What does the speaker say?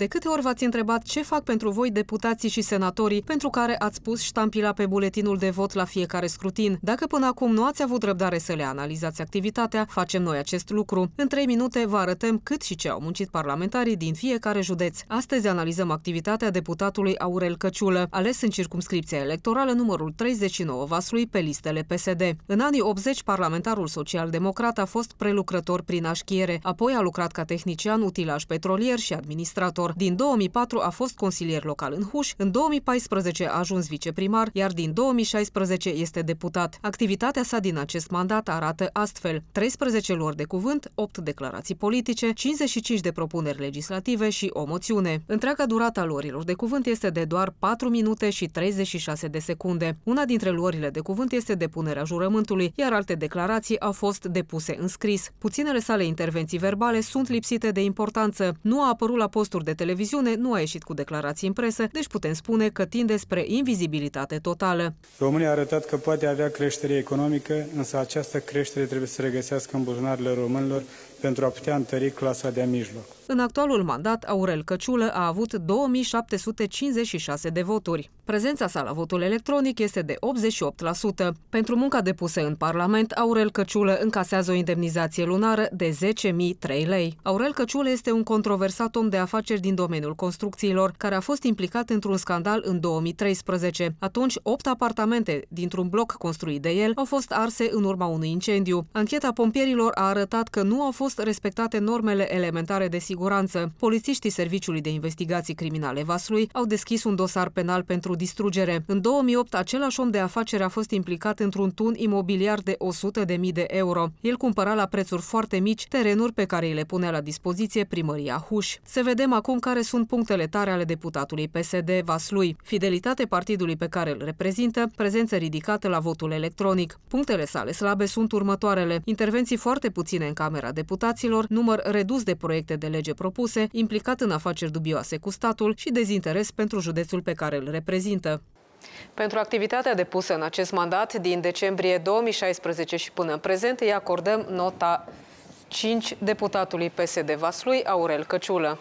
De câte ori v-ați întrebat ce fac pentru voi deputații și senatorii pentru care ați pus ștampila pe buletinul de vot la fiecare scrutin? Dacă până acum nu ați avut răbdare să le analizați activitatea, facem noi acest lucru. În trei minute vă arătăm cât și ce au muncit parlamentarii din fiecare județ. Astăzi analizăm activitatea deputatului Aurel Căciulă, ales în circumscripția electorală numărul 39 vasului pe listele PSD. În anii 80, parlamentarul social-democrat a fost prelucrător prin așchiere, apoi a lucrat ca tehnician, utilaj petrolier și administrator. Bihor. Din 2004 a fost consilier local în Huș, în 2014 a ajuns viceprimar, iar din 2016 este deputat. Activitatea sa din acest mandat arată astfel 13 luări de cuvânt, 8 declarații politice, 55 de propuneri legislative și o moțiune. Întreaga durata luărilor de cuvânt este de doar 4 minute și 36 de secunde. Una dintre luările de cuvânt este depunerea jurământului, iar alte declarații au fost depuse în scris. Puținele sale intervenții verbale sunt lipsite de importanță. Nu a apărut la posturi de televiziune, nu a ieșit cu declarații în presă, deci putem spune că tinde spre invizibilitate totală. România a arătat că poate avea creștere economică, însă această creștere trebuie să regăsească în buzunarele românilor pentru a putea întări clasa de mijloc. În actualul mandat, Aurel Căciulă a avut 2756 de voturi. Prezența sa la votul electronic este de 88%. Pentru munca depusă în Parlament, Aurel Căciulă încasează o indemnizație lunară de 10.003 lei. Aurel Căciulă este un controversat om de afaceri din domeniul construcțiilor, care a fost implicat într-un scandal în 2013. Atunci, 8 apartamente dintr-un bloc construit de el au fost arse în urma unui incendiu. Ancheta pompierilor a arătat că nu au fost respectate normele elementare de siguranță siguranță. Polițiștii Serviciului de Investigații Criminale Vaslui au deschis un dosar penal pentru distrugere. În 2008, același om de afaceri a fost implicat într-un tun imobiliar de 100.000 de euro. El cumpăra la prețuri foarte mici terenuri pe care îi le punea la dispoziție primăria Huș. Să vedem acum care sunt punctele tare ale deputatului PSD Vaslui. Fidelitate partidului pe care îl reprezintă, prezență ridicată la votul electronic. Punctele sale slabe sunt următoarele. Intervenții foarte puține în Camera Deputaților, număr redus de proiecte de lege lege propuse, implicat în afaceri dubioase cu statul și dezinteres pentru județul pe care îl reprezintă. Pentru activitatea depusă în acest mandat din decembrie 2016 și până în prezent, îi acordăm nota 5 deputatului PSD Vaslui, Aurel Căciulă.